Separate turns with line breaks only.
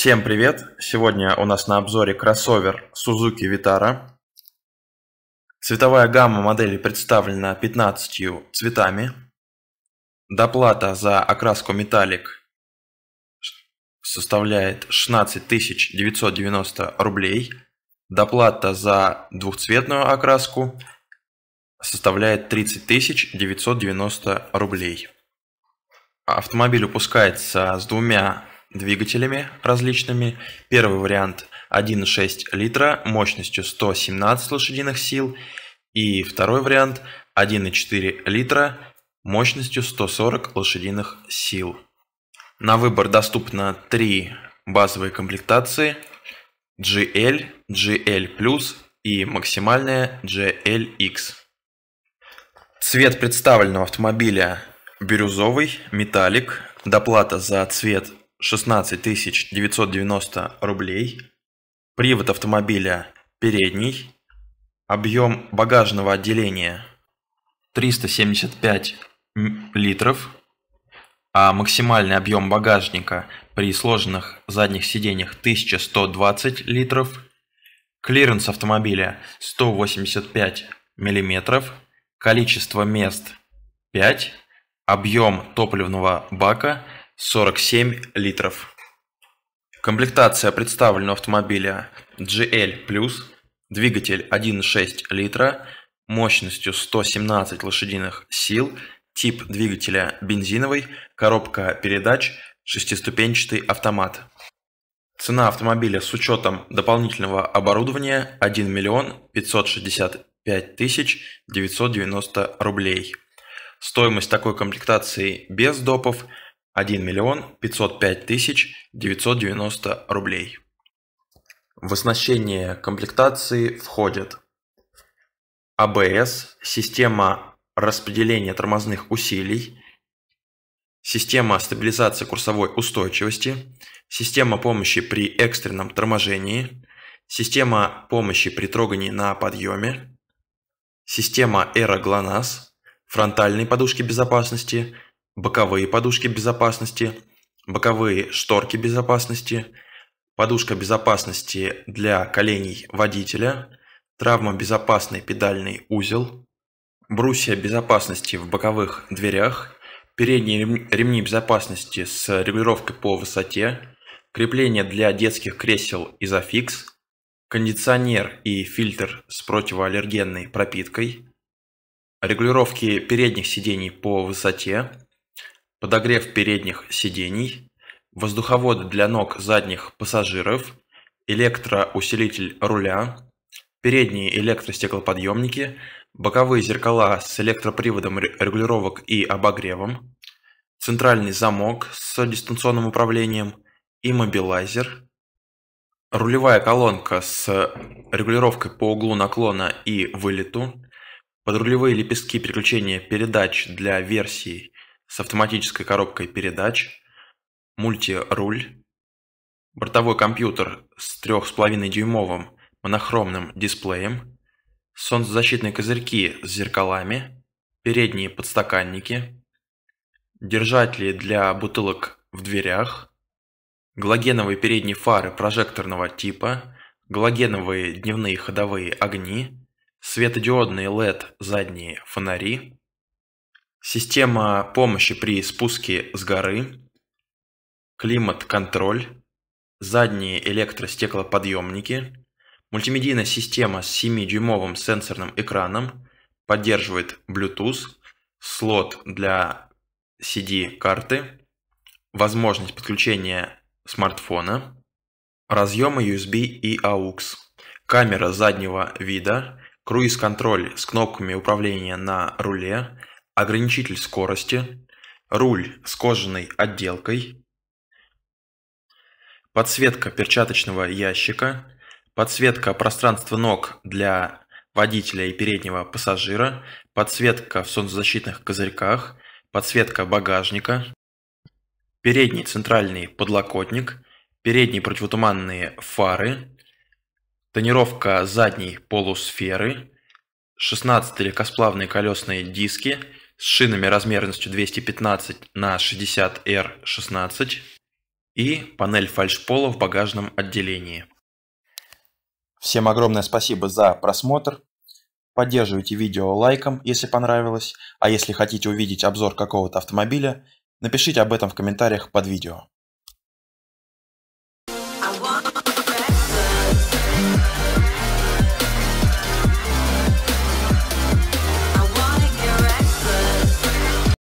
Всем привет! Сегодня у нас на обзоре кроссовер Suzuki Vitara. Цветовая гамма модели представлена 15 цветами. Доплата за окраску металлик составляет 16 990 рублей. Доплата за двухцветную окраску составляет 30 990 рублей. Автомобиль выпускается с двумя двигателями различными. Первый вариант 1,6 литра мощностью 117 лошадиных сил. И второй вариант 1,4 литра мощностью 140 лошадиных сил. На выбор доступно три базовые комплектации GL, GL+, и максимальная GLX. Цвет представленного автомобиля бирюзовый, металлик. Доплата за цвет 16 990 рублей. Привод автомобиля передний. Объем багажного отделения 375 литров. А максимальный объем багажника при сложенных задних сиденьях 1120 литров. Клиренс автомобиля 185 миллиметров. Количество мест 5. Объем топливного бака 47 литров. Комплектация представленного автомобиля GL+, двигатель 1.6 литра, мощностью 117 лошадиных сил, тип двигателя бензиновый, коробка передач, шестиступенчатый автомат. Цена автомобиля с учетом дополнительного оборудования 1 миллион 565 тысяч 990 рублей. Стоимость такой комплектации без допов – 1 миллион 505 тысяч 990 рублей. В оснащение комплектации входят АБС, система распределения тормозных усилий, система стабилизации курсовой устойчивости, система помощи при экстренном торможении, система помощи при трогании на подъеме, система эра ГЛОНАСС, фронтальные подушки безопасности – боковые подушки безопасности, боковые шторки безопасности, подушка безопасности для коленей водителя, травмобезопасный педальный узел, брусья безопасности в боковых дверях, передние ремни безопасности с регулировкой по высоте, крепление для детских кресел изофикс, кондиционер и фильтр с противоаллергенной пропиткой, регулировки передних сидений по высоте, подогрев передних сидений, воздуховод для ног задних пассажиров, электроусилитель руля, передние электростеклоподъемники, боковые зеркала с электроприводом регулировок и обогревом, центральный замок с дистанционным управлением, и мобилайзер, рулевая колонка с регулировкой по углу наклона и вылету, подрулевые лепестки переключения передач для версии с автоматической коробкой передач, мультируль, бортовой компьютер с 3,5-дюймовым монохромным дисплеем, солнцезащитные козырьки с зеркалами, передние подстаканники, держатели для бутылок в дверях, галогеновые передние фары прожекторного типа, галогеновые дневные ходовые огни, светодиодные LED задние фонари, система помощи при спуске с горы, климат-контроль, задние электростеклоподъемники, мультимедийная система с 7-дюймовым сенсорным экраном, поддерживает Bluetooth, слот для CD-карты, возможность подключения смартфона, разъемы USB и AUX, камера заднего вида, круиз-контроль с кнопками управления на руле, ограничитель скорости, руль с кожаной отделкой, подсветка перчаточного ящика, подсветка пространства ног для водителя и переднего пассажира, подсветка в солнцезащитных козырьках, подсветка багажника, передний центральный подлокотник, передние противотуманные фары, тонировка задней полусферы, 16 легкосплавные колесные диски – с шинами размерностью 215 на 60R16 и панель фальшпола в багажном отделении. Всем огромное спасибо за просмотр. Поддерживайте видео лайком, если понравилось, а если хотите увидеть обзор какого-то автомобиля, напишите об этом в комментариях под видео.